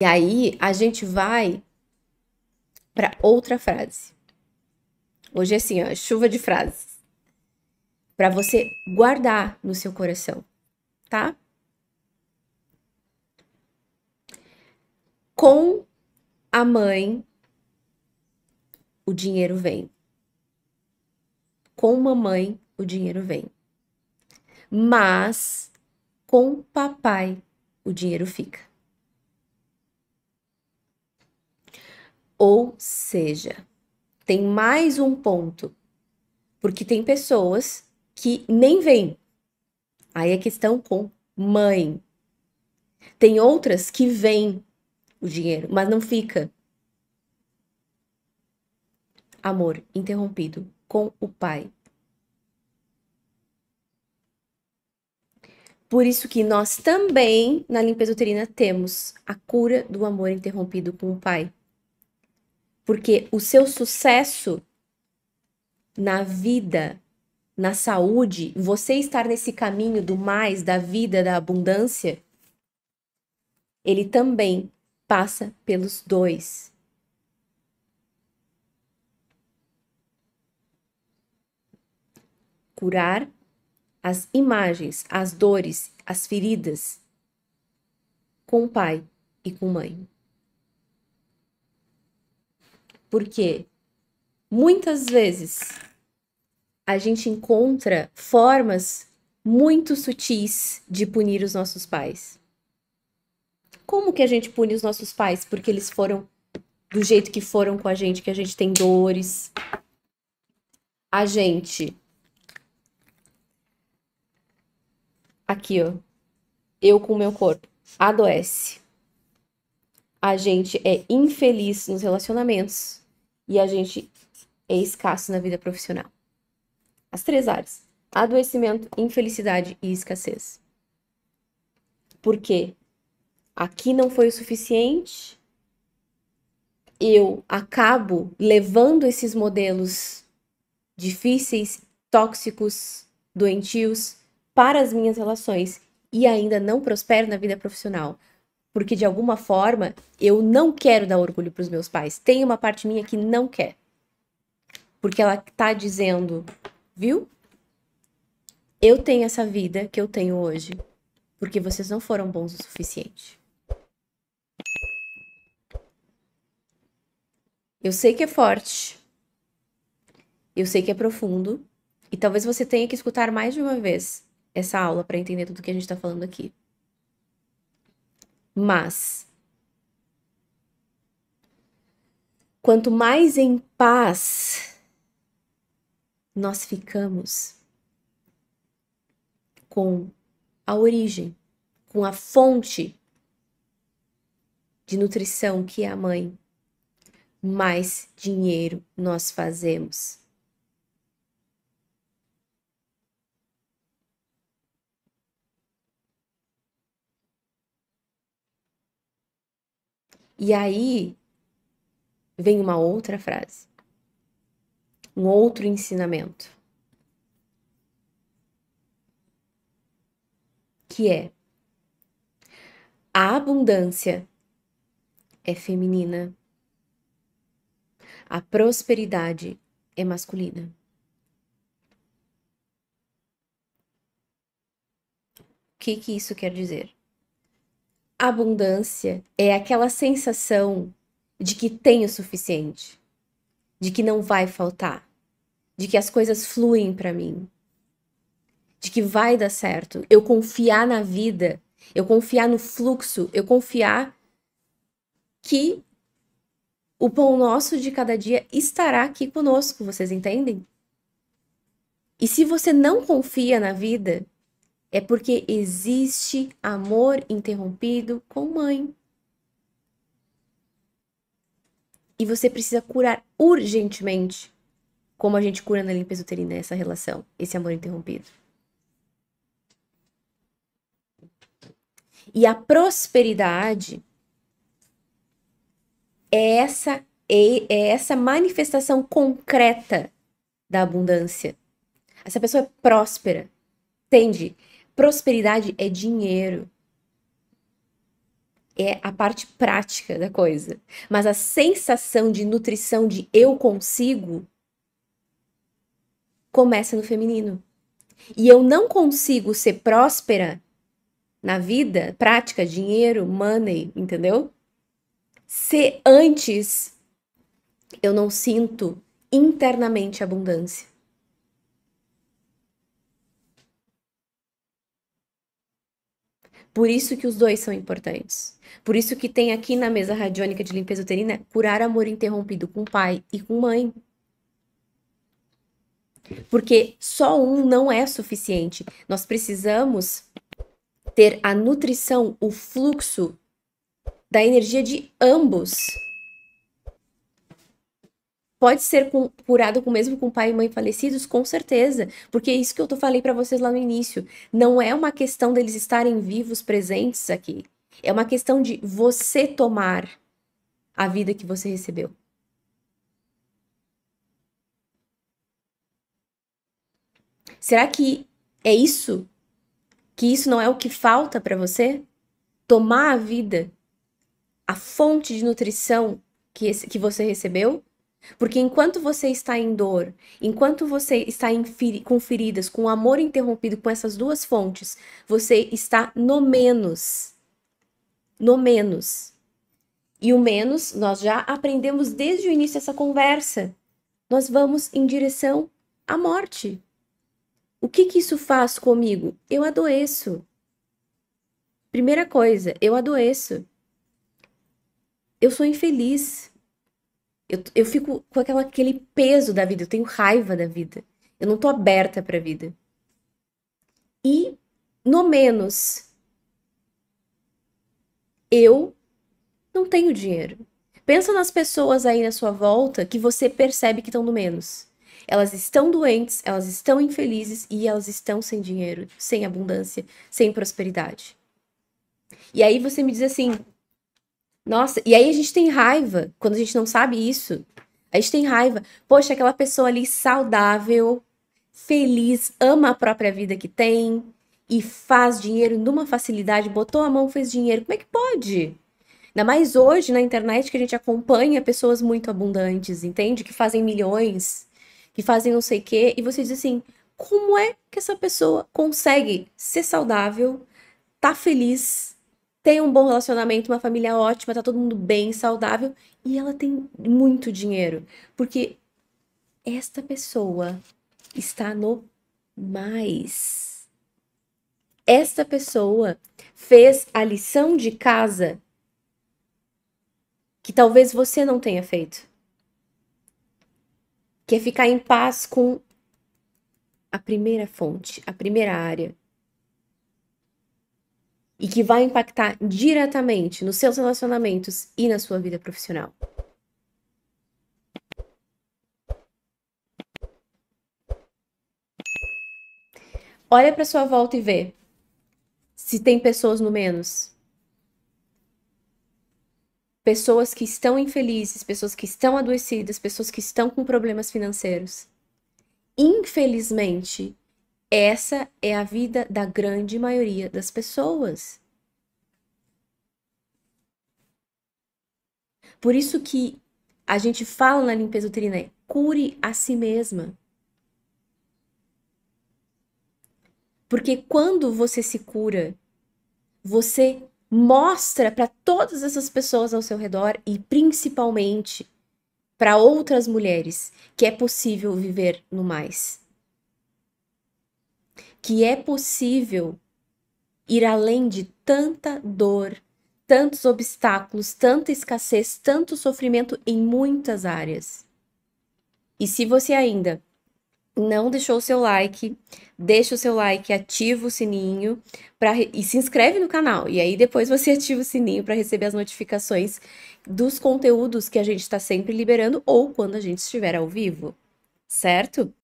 E aí a gente vai para outra frase. Hoje é assim, ó, chuva de frases. Para você guardar no seu coração, tá? Com a mãe, o dinheiro vem. Com mamãe, o dinheiro vem. Mas com papai, o dinheiro fica. Ou seja, tem mais um ponto, porque tem pessoas que nem vêm. Aí a questão com mãe. Tem outras que vêm o dinheiro, mas não fica. Amor interrompido com o pai. Por isso que nós também na limpeza uterina temos a cura do amor interrompido com o pai. Porque o seu sucesso na vida, na saúde, você estar nesse caminho do mais, da vida, da abundância, ele também passa pelos dois. Curar as imagens, as dores, as feridas com o pai e com mãe. Porque muitas vezes a gente encontra formas muito sutis de punir os nossos pais. Como que a gente pune os nossos pais? Porque eles foram do jeito que foram com a gente, que a gente tem dores. A gente. Aqui, ó. Eu com o meu corpo. Adoece. A gente é infeliz nos relacionamentos e a gente é escasso na vida profissional. As três áreas: adoecimento, infelicidade e escassez. Porque aqui não foi o suficiente, eu acabo levando esses modelos difíceis, tóxicos, doentios para as minhas relações e ainda não prospero na vida profissional porque de alguma forma eu não quero dar orgulho para os meus pais. Tem uma parte minha que não quer. Porque ela tá dizendo, viu? Eu tenho essa vida que eu tenho hoje porque vocês não foram bons o suficiente. Eu sei que é forte. Eu sei que é profundo. E talvez você tenha que escutar mais de uma vez essa aula para entender tudo que a gente está falando aqui mas. Quanto mais em paz nós ficamos com a origem, com a fonte de nutrição que é a mãe, mais dinheiro nós fazemos. E aí vem uma outra frase, um outro ensinamento, que é a abundância é feminina, a prosperidade é masculina. O que, que isso quer dizer? abundância é aquela sensação de que tem o suficiente, de que não vai faltar, de que as coisas fluem para mim, de que vai dar certo. Eu confiar na vida, eu confiar no fluxo, eu confiar que o pão nosso de cada dia estará aqui conosco, vocês entendem? E se você não confia na vida, é porque existe amor interrompido com mãe. E você precisa curar urgentemente, como a gente cura na limpeza uterina, essa relação, esse amor interrompido. E a prosperidade é essa, é, é essa manifestação concreta da abundância. Essa pessoa é próspera, entende? Prosperidade é dinheiro. É a parte prática da coisa. Mas a sensação de nutrição de eu consigo começa no feminino. E eu não consigo ser próspera na vida, prática, dinheiro, money, entendeu? Se antes eu não sinto internamente abundância. Por isso que os dois são importantes. Por isso que tem aqui na mesa radiônica de limpeza uterina curar amor interrompido com pai e com mãe. Porque só um não é suficiente. Nós precisamos ter a nutrição, o fluxo da energia de ambos pode ser com, curado com, mesmo com pai e mãe falecidos? Com certeza, porque é isso que eu tô, falei para vocês lá no início. Não é uma questão deles estarem vivos, presentes aqui. É uma questão de você tomar a vida que você recebeu. Será que é isso? Que isso não é o que falta para você? Tomar a vida, a fonte de nutrição que, esse, que você recebeu porque enquanto você está em dor, enquanto você está feri com feridas, com o amor interrompido, com essas duas fontes, você está no menos. No menos. E o menos, nós já aprendemos desde o início dessa conversa. Nós vamos em direção à morte. O que, que isso faz comigo? Eu adoeço. Primeira coisa, eu adoeço. Eu sou infeliz. Eu, eu fico com aquela, aquele peso da vida, eu tenho raiva da vida. Eu não tô aberta pra vida. E, no menos, eu não tenho dinheiro. Pensa nas pessoas aí na sua volta que você percebe que estão no menos. Elas estão doentes, elas estão infelizes e elas estão sem dinheiro, sem abundância, sem prosperidade. E aí você me diz assim: nossa, e aí a gente tem raiva quando a gente não sabe isso. A gente tem raiva. Poxa, aquela pessoa ali saudável, feliz, ama a própria vida que tem e faz dinheiro numa facilidade, botou a mão, fez dinheiro. Como é que pode? Ainda mais hoje na internet que a gente acompanha pessoas muito abundantes, entende? Que fazem milhões, que fazem não sei o quê, e você diz assim: como é que essa pessoa consegue ser saudável, tá feliz, tem um bom relacionamento, uma família ótima, tá todo mundo bem, saudável e ela tem muito dinheiro, porque esta pessoa está no mais. Esta pessoa fez a lição de casa que talvez você não tenha feito. Que é ficar em paz com a primeira fonte, a primeira área, e que vai impactar diretamente nos seus relacionamentos e na sua vida profissional. Olha para sua volta e vê se tem pessoas no menos. Pessoas que estão infelizes, pessoas que estão adoecidas, pessoas que estão com problemas financeiros. Infelizmente, essa é a vida da grande maioria das pessoas. Por isso que a gente fala na limpeza uterina, é cure a si mesma. Porque quando você se cura, você mostra para todas essas pessoas ao seu redor e principalmente para outras mulheres que é possível viver no mais que é possível ir além de tanta dor, tantos obstáculos, tanta escassez, tanto sofrimento em muitas áreas. E se você ainda não deixou o seu like, deixa o seu like, ativa o sininho pra, e se inscreve no canal. E aí depois você ativa o sininho para receber as notificações dos conteúdos que a gente está sempre liberando ou quando a gente estiver ao vivo, certo?